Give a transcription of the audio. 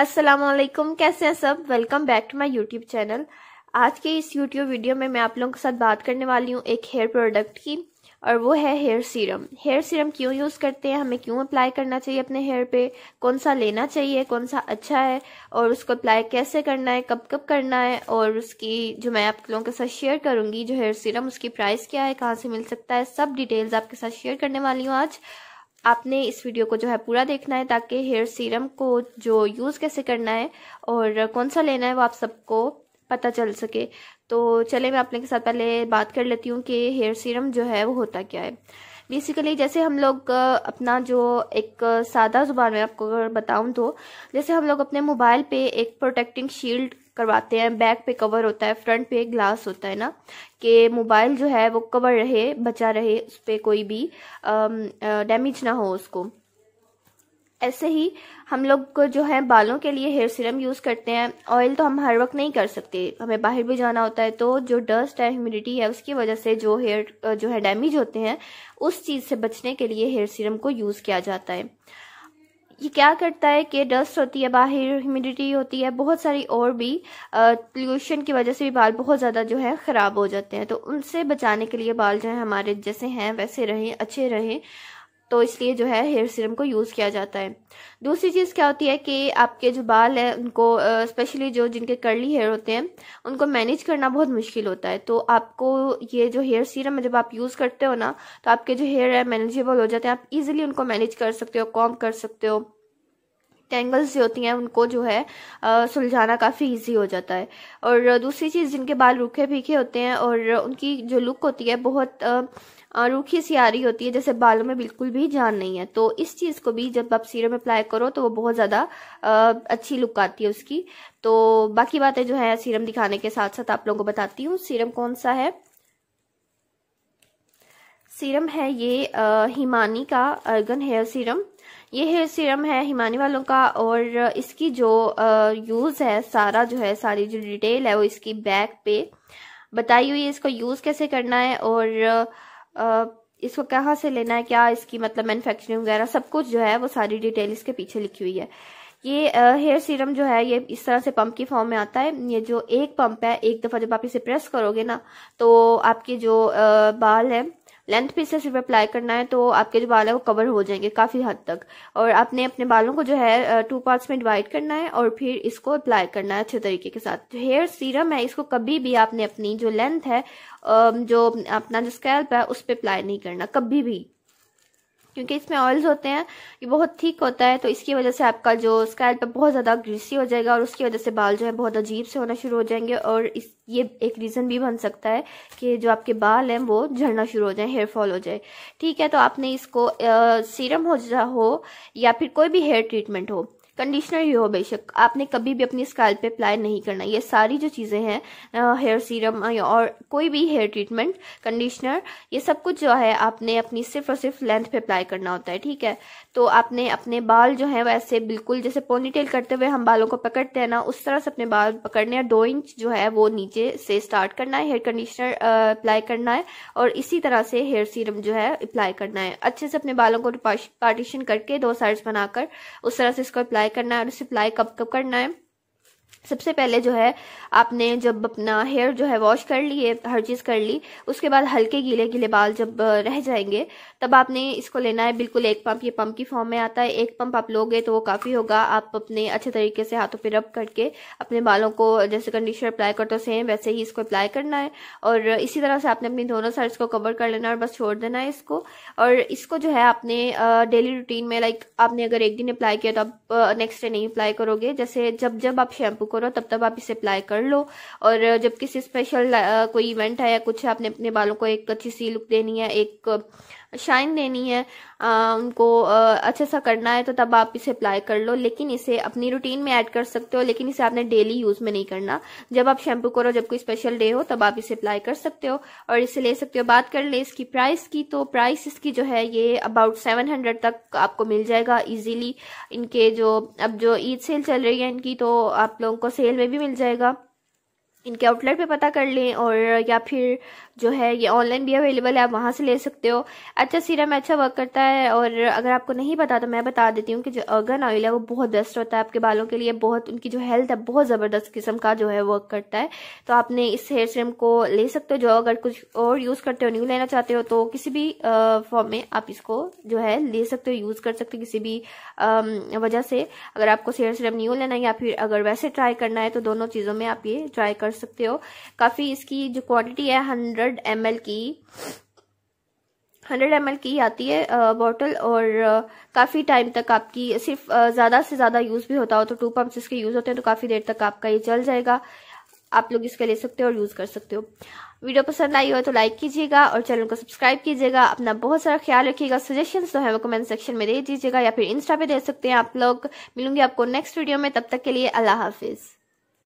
असलम कैसे हैं सब welcome back to my YouTube channel आज के इस यूट्यूब वीडियो में मैं आप लोगों के साथ बात करने वाली हूँ एक हेयर प्रोडक्ट की और वो है हेयर सीरम हेयर सीरम क्यों यूज़ करते हैं हमें क्यों अप्लाई करना चाहिए अपने हेयर पे कौन सा लेना चाहिए कौन सा अच्छा है और उसको अप्लाई कैसे करना है कब कब करना है और उसकी जो मैं आप लोगों के साथ शेयर करूँगी जो हेयर सीरम उसकी प्राइस क्या है कहाँ से मिल सकता है सब डिटेल्स आपके साथ शेयर करने वाली हूँ आज आपने इस वीडियो को जो है पूरा देखना है ताकि हेयर सीरम को जो यूज़ कैसे करना है और कौन सा लेना है वो आप सबको पता चल सके तो चले मैं आपने के साथ पहले बात कर लेती हूँ कि हेयर सीरम जो है वो होता क्या है बेसिकली जैसे हम लोग अपना जो एक सादा ज़ुबान में आपको अगर बताऊँ तो जैसे हम लोग अपने मोबाइल पे एक प्रोटेक्टिंग शील्ड करवाते हैं बैक पे कवर होता है फ्रंट पे ग्लास होता है ना कि मोबाइल जो है वो कवर रहे बचा रहे उस पर कोई भी डैमेज ना हो उसको ऐसे ही हम लोग को जो है बालों के लिए हेयर सीरम यूज़ करते हैं ऑयल तो हम हर वक्त नहीं कर सकते हमें बाहर भी जाना होता है तो जो डस्ट है ह्यूमिडिटी है उसकी वजह से जो हेयर जो है डैमेज होते हैं उस चीज़ से बचने के लिए हेयर सीरम को यूज़ किया जाता है ये क्या करता है कि डस्ट होती है बाहर ह्यूमिडिटी होती है बहुत सारी और भी पोल्यूशन की वजह से भी बाल बहुत ज़्यादा जो है ख़राब हो जाते हैं तो उनसे बचाने के लिए बाल जो है हमारे जैसे हैं वैसे रहें अच्छे रहें तो इसलिए जो है हेयर सीरम को यूज़ किया जाता है दूसरी चीज़ क्या होती है कि आपके जो बाल हैं उनको स्पेशली जो जिनके कर्ली हेयर होते हैं उनको मैनेज करना बहुत मुश्किल होता है तो आपको ये जो हेयर सीरम है जब आप यूज़ करते हो ना तो आपके जो हेयर है मैनेजेबल हो जाते हैं आप इजीली उनको मैनेज कर सकते हो कॉम कर सकते हो टेंगल्स जो होती हैं उनको जो है सुलझाना काफ़ी ईजी हो जाता है और दूसरी चीज़ जिनके बाल रूखे भीखे होते हैं और उनकी जो लुक होती है बहुत रूखी सी आ रही होती है जैसे बालों में बिल्कुल भी जान नहीं है तो इस चीज़ को भी जब आप सीरम अप्लाई करो तो वो बहुत ज़्यादा अच्छी लुक आती है उसकी तो बाकी बातें जो है सीरम दिखाने के साथ साथ आप लोगों को बताती हूँ सीरम कौन सा है सीरम है ये हिमानी uh, का अर्गन हेयर सीरम ये हेयर सीरम है हिमानी वालों का और इसकी जो यूज़ uh, है सारा जो है सारी जो डिटेल है वो इसकी बैक पे बताई हुई है इसको यूज़ कैसे करना है और आ, uh, इसको कहाँ से लेना है क्या इसकी मतलब मैन्युफैक्चरिंग वगैरह सब कुछ जो है वो सारी डिटेल इसके पीछे लिखी हुई है ये हेयर सीरम जो है ये इस तरह से पंप की फॉर्म में आता है ये जो एक पंप है एक दफ़ा जब आप इसे प्रेस करोगे ना तो आपके जो आ, बाल है लेंथ पीस से सिर्फ अप्लाई करना है तो आपके जो बाल है वो कवर हो जाएंगे काफ़ी हद तक और आपने अपने बालों को जो है टू पार्ट्स में डिवाइड करना है और फिर इसको अप्लाई करना है अच्छे तरीके के साथ जो हेयर सीरम है इसको कभी भी आपने अपनी जो लेंथ है जो अपना जो स्कैल्प है उस पर अप्लाई नहीं करना कभी भी क्योंकि इसमें ऑयल्स होते हैं ये बहुत ठीक होता है तो इसकी वजह से आपका जो स्कैल पर बहुत ज़्यादा ग्रीसी हो जाएगा और उसकी वजह से बाल जो है बहुत अजीब से होना शुरू हो जाएंगे और इस ये एक रीज़न भी बन सकता है कि जो आपके बाल हैं वो झड़ना शुरू हो जाए हेयर फॉल हो जाए ठीक है तो आपने इसको आ, सीरम हो जा हो या फिर कोई भी हेयर ट्रीटमेंट हो कंडीशनर ही हो बेशक आपने कभी भी अपनी स्कैल्प पे अप्लाई नहीं करना ये सारी जो चीज़ें हैं हेयर सीरम और कोई भी हेयर ट्रीटमेंट कंडीशनर ये सब कुछ जो है आपने अपनी सिर्फ और सिर्फ लेंथ पे अप्लाई करना होता है ठीक है तो आपने अपने बाल जो है वैसे बिल्कुल जैसे पोनीटेल करते हुए हम बालों को पकड़ते हैं ना उस तरह से अपने बाल पकड़ने हैं दो इंच जो है वो नीचे से स्टार्ट करना है हेयर कंडीशनर अप्लाई करना है और इसी तरह से हेयर सीरम जो है अप्लाई करना है अच्छे से अपने बालों को पार्टीशन करके दो साइड्स बनाकर उस तरह से इसको अप्लाई अप्लाई करना है और उसे अप्लाई कब कब करना है सबसे पहले जो है आपने जब अपना हेयर जो है वॉश कर लिए हर चीज़ कर ली उसके बाद हल्के गीले गीले बाल जब रह जाएंगे तब आपने इसको लेना है बिल्कुल एक पंप ये पंप की फॉर्म में आता है एक पंप आप लोगे तो वो काफ़ी होगा आप अपने अच्छे तरीके से हाथों पे रब करके अपने बालों को जैसे कंडीशनर अप्लाई करते सेम वैसे ही इसको अप्लाई करना है और इसी तरह से आपने अपनी दोनों साइड्स को कवर कर लेना है और बस छोड़ देना है इसको और इसको जो है आपने डेली रूटीन में लाइक आपने अगर एक दिन अप्लाई किया तो आप नेक्स्ट डे नहीं अप्लाई करोगे जैसे जब जब आप शैम्पू करो तब तब आप इसे अप्लाई कर लो और जब किसी स्पेशल कोई इवेंट है या कुछ है आपने अपने बालों को एक अच्छी सी लुक देनी है एक शाइन देनी है आ, उनको आ, अच्छा सा करना है तो तब आप इसे अप्लाई कर लो लेकिन इसे अपनी रूटीन में ऐड कर सकते हो लेकिन इसे आपने डेली यूज में नहीं करना जब आप शैम्पू करो जब कोई स्पेशल डे हो तब आप इसे अप्लाई कर सकते हो और इसे ले सकते हो बात कर ले इसकी प्राइस की तो प्राइस इसकी जो है ये अबाउट सेवन हंड्रेड तक आपको मिल जाएगा इजीली इनके जो अब जो ईद सेल चल रही है इनकी तो आप लोगों को सेल में भी मिल जाएगा इनके आउटलेट पे पता कर लें और या फिर जो है ये ऑनलाइन भी अवेलेबल है आप वहाँ से ले सकते हो अच्छा सीरम अच्छा वर्क करता है और अगर आपको नहीं पता तो मैं बता देती हूँ कि जो अर्गन ऑयल है वो बहुत बेस्ट होता है आपके बालों के लिए बहुत उनकी जो हेल्थ है बहुत ज़बरदस्त किस्म का जो है वर्क करता है तो आपने इस हेयर सीरम को ले सकते हो जो अगर कुछ और यूज़ करते हो न्यू लेना चाहते हो तो किसी भी फॉर्म में आप इसको जो है ले सकते हो यूज़ कर सकते हो किसी भी वजह से अगर आपको हेयर सीरम न्यू लेना है या फिर अगर वैसे ट्राई करना है तो दोनों चीज़ों में आप ये ट्राई कर सकते हो काफ़ी इसकी जो क्वांटिटी है हंड्रेड एम की हंड्रेड एम की आती है बॉटल और काफ़ी टाइम तक आपकी सिर्फ ज़्यादा से ज़्यादा यूज़ भी होता हो तो टू पम्प इसके यूज़ होते हैं तो काफ़ी देर तक आपका ये चल जाएगा आप लोग इसका ले सकते हो और यूज़ कर सकते हो वीडियो पसंद आई हो तो लाइक कीजिएगा और चैनल को सब्सक्राइब कीजिएगा अपना बहुत सारा ख्याल रखिएगा सजेशन तो है वो कमेंट सेक्शन में दे दीजिएगा या फिर इंस्टा पे दे सकते हैं आप लोग मिलूंगी आपको नेक्स्ट वीडियो में तब तक के लिए अल्लाह हाफिज़